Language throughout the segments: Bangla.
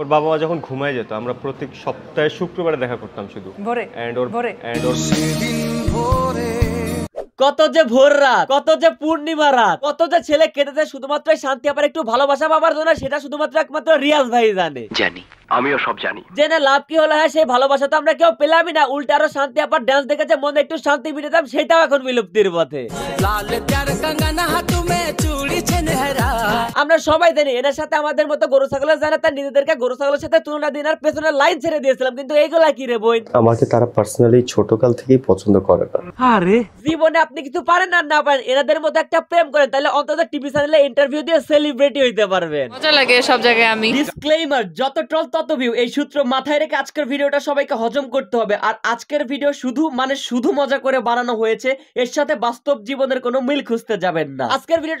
ওর বাবা মা যখন ঘুমায় যেত আমরা প্রত্যেক সপ্তাহে শুক্রবারে দেখা করতাম শুধু কত যে ভোর রাত কত যে পূর্ণিমা রাত কত যে ছেলে কেটেছে শুধুমাত্র শান্তি আবার একটু ভালোবাসা পাবার জন্য সেটা শুধুমাত্র একমাত্র রিয়াজ ভাই জানে জানি আমিও সব জানি যে না লাভ কি হলো হ্যাঁ সেই ভালোবাসা তো আমরা কেউ পেলামই না উল্টা আরো শান্তি আপার ড্যান্স দেখেছে মনে একটু শান্তি মিটেতাম সেটাও এখন বিলুপ্তির পথে লাল আমরা সবাই জানি এটার সাথে আমাদের মতো গরু ছাগলের যারা তার নিজেদেরকে গরু ছাগলের সাথে তুলনা দিন আর পেছনে লাইন ছেড়ে দিয়েছিলাম কিন্তু এইগুলা কি রে বই আমাকে তারা পার্সোনালি ছোটকাল থেকেই পছন্দ করে না আরে জীবনে আপনি কিছু পারেন না না পারেন এনাদের মতো একটা প্রেম করেন তাহলে অন্তত টিভি চ্যানেলে ইন্টারভিউ দিয়ে সেলিব্রিটি হইতে পারবেন মজা লাগে সব জায়গায় আমি ডিসক্লেইমার যত ট্রল তত ভিউ এই সূত্র মাথায় রেখে আজকের ভিডিওটা সবাইকে হজম করতে হবে আর আজকের ভিডিও শুধু মানে শুধু মজা করে বানানো হয়েছে এর সাথে বাস্তব জীবনের কোনো মিল খুঁজতে যাবেন না আজকের ভিডিও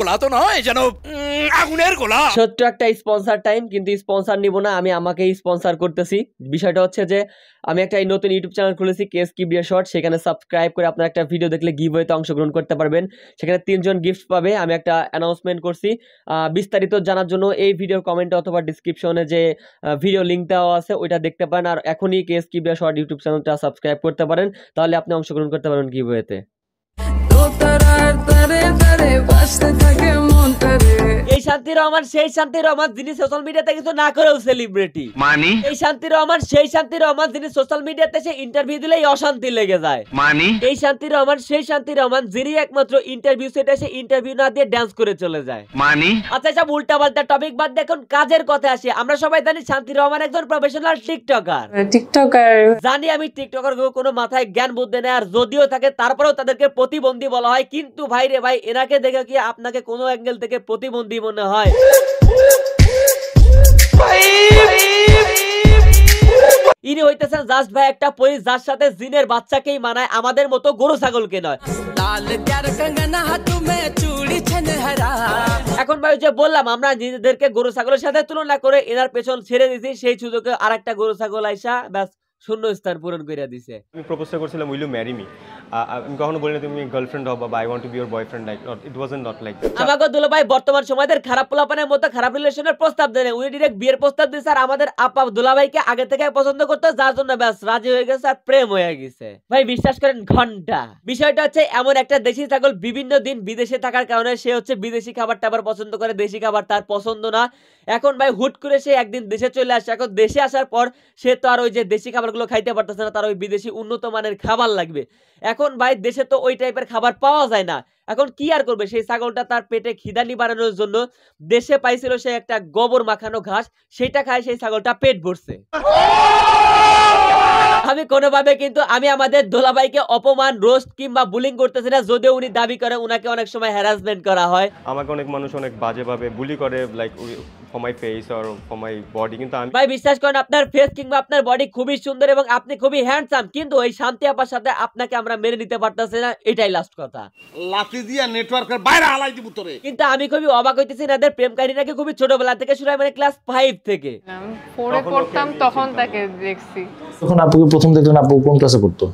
গোলা তো নয় যেন আগুনের গোলা ছোট্ট একটা স্পন্সার টাইম কিন্তু স্পন্সার নিব না আমি আমাকে স্পন্সার করতেছি বিষয়টা হচ্ছে যে আমি একটা নতুন ইউটিউব চ্যানেল খুলেছি কেস কি কিবিয়া শর্ট সেখানে সাবস্ক্রাইব করে আপনার একটা ভিডিও দেখলে গিভওয়েতে অংশগ্রহণ করতে পারবেন সেখানে তিনজন গিফট পাবে আমি একটা অ্যানাউন্সমেন্ট করছি বিস্তারিত জানার জন্য এই ভিডিওর কমেন্টে অথবা ডিসক্রিপশনে যে ভিডিও লিঙ্ক দেওয়া আছে ওইটা দেখতে পারেন আর এখনই কেস কি কিবিয়া শর্ট ইউটিউব চ্যানেলটা সাবস্ক্রাইব করতে পারেন তাহলে আপনি অংশগ্রহণ করতে পারেন গিভওয়েতে তারার তারে তারে বাঁচতে থাকে শান্তি রহমান সেই শান্তি রহমান যিনি সোশ্যাল মিডিয়াতে কিছু না করেও সেলিব্রিটি মানি এই শান্তি রহমান সেই শান্তি রহমান যিনি সোশ্যাল মিডিয়াতে সে ইন্টারভিউ দিলেই অশান্তি লেগে যায় মানি এই শান্তি রহমান সেই শান্তি রহমান যিনি একমাত্র ইন্টারভিউ সেটা সে ইন্টারভিউ না দিয়ে ড্যান্স করে চলে যায় মানি আচ্ছা সব উল্টা পাল্টা টপিক বাদ দেখুন কাজের কথা আসি আমরা সবাই জানি শান্তি রহমান একজন প্রফেশনাল টিকটকার টিকটকার জানি আমি টিকটকার কোনো মাথায় জ্ঞান বুদ্ধি নেই আর যদিও থাকে তারপরেও তাদেরকে প্রতিবন্ধী বলা হয় কিন্তু ভাই রে ভাই এনাকে দেখে কি আপনাকে কোনো অ্যাঙ্গেল থেকে প্রতিবন্ধী মনে হয় হয় ইনি হইতেছেন জাস্ট ভাই একটা পরি যার সাথে জিনের বাচ্চাকেই মানায় আমাদের মতো গরু ছাগলকে নয় এখন ভাই যে বললাম আমরা নিজেদেরকে গরু ছাগলের সাথে তুলনা করে এনার পেছন ছেড়ে দিছি সেই সুযোগে আর একটা গরু ছাগল আইসা ব্যাস শূন্য স্থান পূরণ করে দিছে আমি প্রপোজটা করছিলাম উইল ইউ ম্যারি মি আমি কখনো বলি না তুমি গার্লফ্রেন্ড হবা বা I want to be your boyfriend like not it was not like that আমাকে দুলো ভাই বর্তমান সময়ের খারাপ পোলাপানের মতো খারাপ রিলেশনের প্রস্তাব দেন উনি ডাইরেক্ট বিয়ের প্রস্তাব দিছে আর আমাদের আপা দুলা ভাইকে আগে থেকে পছন্দ করতে যার জন্য ব্যাস রাজি হয়ে গেছে আর প্রেম হয়ে গেছে ভাই বিশ্বাস করেন ঘন্টা বিষয়টা হচ্ছে এমন একটা দেশি ছাগল বিভিন্ন দিন বিদেশে থাকার কারণে সে হচ্ছে বিদেশি খাবারটা আবার পছন্দ করে দেশি খাবার তার পছন্দ না এখন ভাই হুট করে সে একদিন দেশে চলে আসে এখন দেশে আসার পর সে তো আর ওই যে দেশি খাবার খাবারগুলো খাইতে পারতেছে না তার ওই বিদেশি উন্নত মানের খাবার লাগবে এখন ভাই দেশে তো ওই টাইপের খাবার পাওয়া যায় না এখন কি আর করবে সেই ছাগলটা তার পেটে খিদা নিবারণের জন্য দেশে পাইছিল সে একটা গোবর মাখানো ঘাস সেটা খায় সেই ছাগলটা পেট ভরছে আমি কোনোভাবে কিন্তু আমি আমাদের দোলাভাইকে অপমান রোস্ট কিংবা বুলিং করতেছি না যদিও উনি দাবি করে উনাকে অনেক সময় হ্যারাসমেন্ট করা হয় আমাকে অনেক মানুষ অনেক বাজেভাবে বুলি করে লাইক খুবই কিন্তু শান্তি আপার সাথে আপনাকে আমরা নিতে পারতাছি না এটাই লাস্ট কথা কিন্তু আমি খুবই অবাক হইতেছি এদের প্রেম খুবই ছোটবেলা থেকে শুরু হয় ক্লাস মানে থেকে প্রথম দেখলেন আপু কোন ক্লাসে পড়তো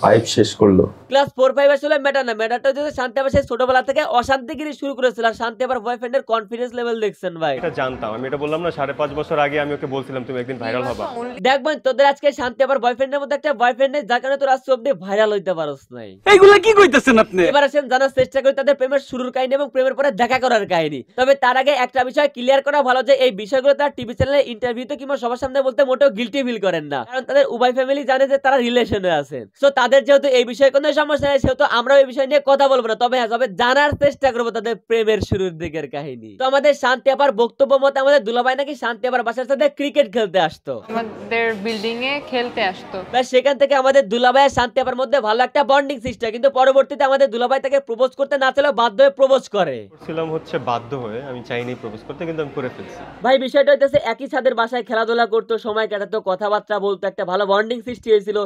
ফাইভ শেষ করলো ক্লাস ফোর ফাইভ আসলে ম্যাটার না ম্যাটারটা যদি শান্তি আবার সে ছোটবেলা থেকে অশান্তি অশান্তিগিরি শুরু করেছিল আর শান্তি আবার বয়ফ্রেন্ডের কনফিডেন্স লেভেল দেখছেন ভাই এটা জানতাম আমি এটা বললাম না সাড়ে পাঁচ বছর আগে আমি ওকে বলছিলাম তুমি একদিন ভাইরাল হবা দেখবেন তোদের আজকে শান্তি আবার বয়ফ্রেন্ডের মধ্যে একটা বয়ফ্রেন্ড নেই যার কারণে তোর আজকে অব্দি ভাইরাল হইতে পারস নাই এইগুলা কি কইতেছেন আপনি এবার আসেন জানার চেষ্টা করি তাদের প্রেমের শুরুর কাহিনী এবং প্রেমের পরে দেখা করার কাহিনী তবে তার আগে একটা বিষয় ক্লিয়ার করা ভালো যে এই বিষয়গুলো তার টিভি চ্যানেলে ইন্টারভিউতে কিংবা সবার সামনে বলতে মোটেও গিলটি ফিল করেন না কারণ তাদের উভয় ফ্যামিলি জানে যে তারা রিলেশনে আছেন সো তাদের যেহেতু এই বিষয়ে কোনো সমস্যা নেই সেহেতু আমরা ওই বিষয় নিয়ে কথা বলবো না তবে হ্যাঁ জানার চেষ্টা করবো তাদের প্রেমের শুরুর দিকের কাহিনী তো আমাদের শান্তি আপার বক্তব্য মতে আমাদের দুলাভাই নাকি শান্তি আপার বাসার সাথে ক্রিকেট খেলতে আসতো আমাদের বিল্ডিং এ খেলতে আসতো তা সেখান থেকে আমাদের দুলাভাই আর শান্তি আপার মধ্যে ভালো একটা বন্ডিং সিস্টেম কিন্তু পরবর্তীতে আমাদের দুলাভাই তাকে প্রপোজ করতে না চাইলেও বাধ্য হয়ে প্রপোজ করে ছিলাম হচ্ছে বাধ্য হয়ে আমি চাইনি প্রপোজ করতে কিন্তু আমি করে ফেলছি ভাই বিষয়টা হচ্ছে একই ছাদের বাসায় খেলাধুলা করতো সময় কাটাতো কথাবার্তা বলতো একটা ভালো বন্ডিং সৃষ্টি হয়েছিল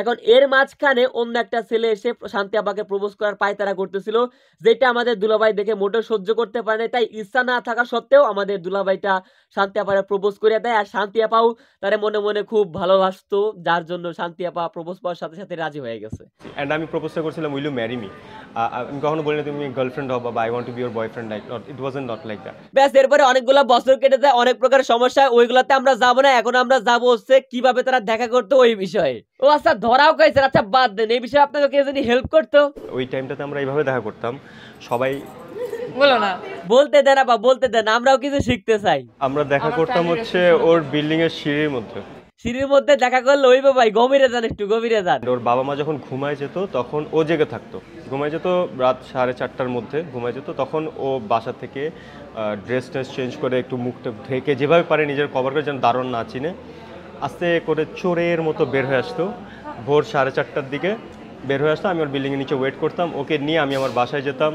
এখন এর মাঝখানে অন্য একটা ছেলে এসে শান্তি আবাকে প্রবোজ করার পায় তারা করতেছিল যেটা আমাদের দুলাভাই দেখে মোটেও সহ্য করতে পারে তাই ইচ্ছা না থাকা সত্ত্বেও আমাদের দুলাভাইটা শান্তি আপারে প্রবোজ করিয়া দেয় আর শান্তি আপাও তারা মনে মনে খুব ভালোবাসতো যার জন্য শান্তি আপা প্রবোজ পাওয়ার সাথে সাথে রাজি হয়ে গেছে অ্যান্ড আমি প্রপোজটা করছিলাম উইল ইউ ম্যারি মি আমি কখনো বলিনি তুমি গার্লফ্রেন্ড হবা বা I want to be your boyfriend like not it wasn't not like that ব্যাস এরপরে অনেকগুলো বছর কেটে যায় অনেক প্রকার সমস্যা ওইগুলাতে আমরা যাব না এখন আমরা যাব হচ্ছে কিভাবে তারা দেখা করতে ওই বিষয়ে ও আচ্ছা ধরাও খাইছে আচ্ছা বাদ দেন এই বিষয়ে আপনাকে কে যদি হেল্প করতো ওই টাইমটাতে আমরা এইভাবে দেখা করতাম সবাই বলো না বলতে দেন আপা বলতে দেন আমরাও কিছু শিখতে চাই আমরা দেখা করতাম হচ্ছে ওর বিল্ডিং এর সিঁড়ির মধ্যে সিঁড়ির মধ্যে দেখা করলো ওই বাবাই গভীরে যান একটু গভীরে যান ওর বাবা মা যখন ঘুমায় যেত তখন ও জেগে থাকতো ঘুমায় যেত রাত সাড়ে চারটার মধ্যে ঘুমায় যেত তখন ও বাসা থেকে ড্রেস ট্রেস চেঞ্জ করে একটু মুখটা ঢেকে যেভাবে পারে নিজের কভার করে যেন দারুণ না চিনে আস্তে করে চোরের মতো বের হয়ে আসতো ভোর সাড়ে চারটার দিকে বের হয়ে আসতাম আমি ওর বিল্ডিংয়ের নিচে ওয়েট করতাম ওকে নিয়ে আমি আমার বাসায় যেতাম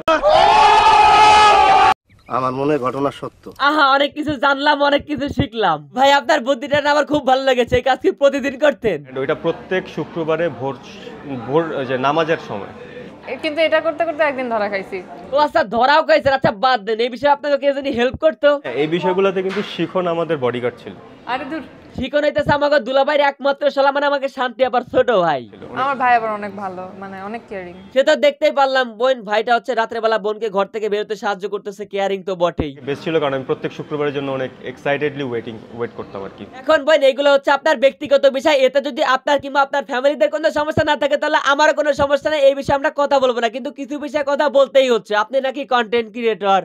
আমার মনে ঘটনা সত্য আহা অনেক কিছু জানলাম অনেক কিছু শিখলাম ভাই আপনার বুদ্ধিটা না আমার খুব ভালো লেগেছে এই কাজ কি প্রতিদিন করতেন ওইটা প্রত্যেক শুক্রবারে ভোর ভোর যে নামাজের সময় কিন্তু এটা করতে করতে একদিন ধরা খাইছি ও আচ্ছা ধরাও খাইছে আচ্ছা বাদ দেন এই বিষয়ে আপনাকে কে যদি হেল্প করতো হ্যাঁ, এই বিষয়গুলোতে কিন্তু শিখন আমাদের বডিগার্ড ছিল আরে দূর শিখন হইতেছে আমাকে একমাত্র মানে আমাকে শান্তি আবার ছোট ভাই আমার ভাই আবার অনেক ভালো মানে অনেক কেয়ারিং সে তো দেখতেই পারলাম বোন ভাইটা হচ্ছে রাতের বেলা বোনকে ঘর থেকে বেরোতে সাহায্য করতেছে কেয়ারিং তো বটেই বেশ ছিল কারণ আমি প্রত্যেক শুক্রবারের জন্য অনেক এক্সাইটেডলি ওয়েটিং ওয়েট করতাম আর কি এখন বোন এগুলো হচ্ছে আপনার ব্যক্তিগত বিষয় এতে যদি আপনার কিংবা আপনার ফ্যামিলিদের কোনো সমস্যা না থাকে তাহলে আমার কোনো সমস্যা নেই এই বিষয়ে আমরা কথা বলবো না কিন্তু কিছু বিষয়ে কথা বলতেই হচ্ছে আপনি নাকি কন্টেন্ট ক্রিয়েটর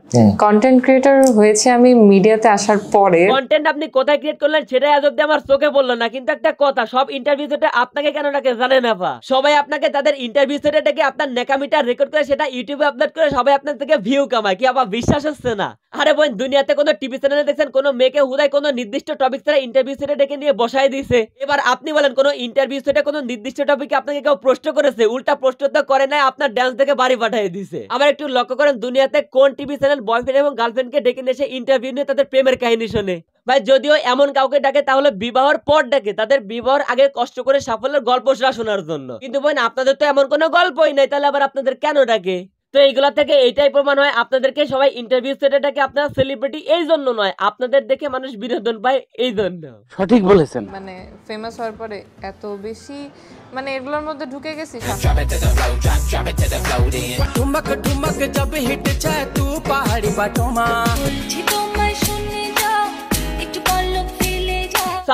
কন্টেন্ট ক্রিয়েটর হয়েছে আমি মিডিয়াতে আসার পরে কন্টেন্ট আপনি কোথায় ক্রিয়েট করলেন সেটাই মধ্যে আমার চোখে পড়লো না কিন্তু একটা কথা সব ইন্টারভিউ সেটে আপনাকে কেন ডাকে জানে না পা সবাই আপনাকে তাদের ইন্টারভিউ সেটা ডেকে আপনার নেকামিটা রেকর্ড করে সেটা ইউটিউবে আপলোড করে সবাই আপনার থেকে ভিউ কামায় কি আবার বিশ্বাস হচ্ছে না আরে বোন দুনিয়াতে কোনো টিভি চ্যানেলে দেখছেন কোনো মেয়েকে হুদায় কোনো নির্দিষ্ট টপিক ছাড়া ইন্টারভিউ সেটে ডেকে নিয়ে বসায় দিয়েছে এবার আপনি বলেন কোনো ইন্টারভিউ সেটা কোনো নির্দিষ্ট টপিকে আপনাকে কেউ প্রশ্ন করেছে উল্টা প্রশ্ন তো করে নাই আপনার ড্যান্স দেখে বাড়ি পাঠিয়ে দিছে আবার একটু লক্ষ্য করেন দুনিয়াতে কোন টিভি চ্যানেল বয়ফ্রেন্ড এবং গার্লফ্রেন্ডকে ডেকে নিয়ে এসে ইন্টারভিউ নিয়ে তাদের প্রেমের কাহিনী শোনে ভাই যদিও এমন কাউকে ডাকে তাহলে বিবাহর পর ডাকে তাদের বিবাহর আগে কষ্ট করে সাফল্যের গল্প শোনার জন্য কিন্তু বোন আপনাদের তো এমন কোনো গল্পই নাই তাহলে আবার আপনাদের কেন ডাকে তো এইগুলা থেকে এইটাই প্রমাণ হয় আপনাদেরকে সবাই ইন্টারভিউ সেটাটাকে আপনার সেলিব্রিটি এই জন্য নয় আপনাদের দেখে মানুষ বিনোদন পায় এই জন্য সঠিক বলেছেন মানে ফেমাস হওয়ার পরে এত বেশি মানে এগুলোর মধ্যে ঢুকে গেছি ঢুমক পাহাড়ি বাটোমা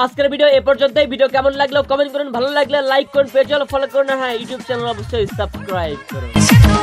আজকের ভিডিও এ পর্যন্তই ভিডিও কেমন লাগলো কমেন্ট করুন ভালো লাগলে লাইক করুন পেজ ফলো করুন হ্যাঁ ইউটিউব চ্যানেল অবশ্যই সাবস্ক্রাইব করুন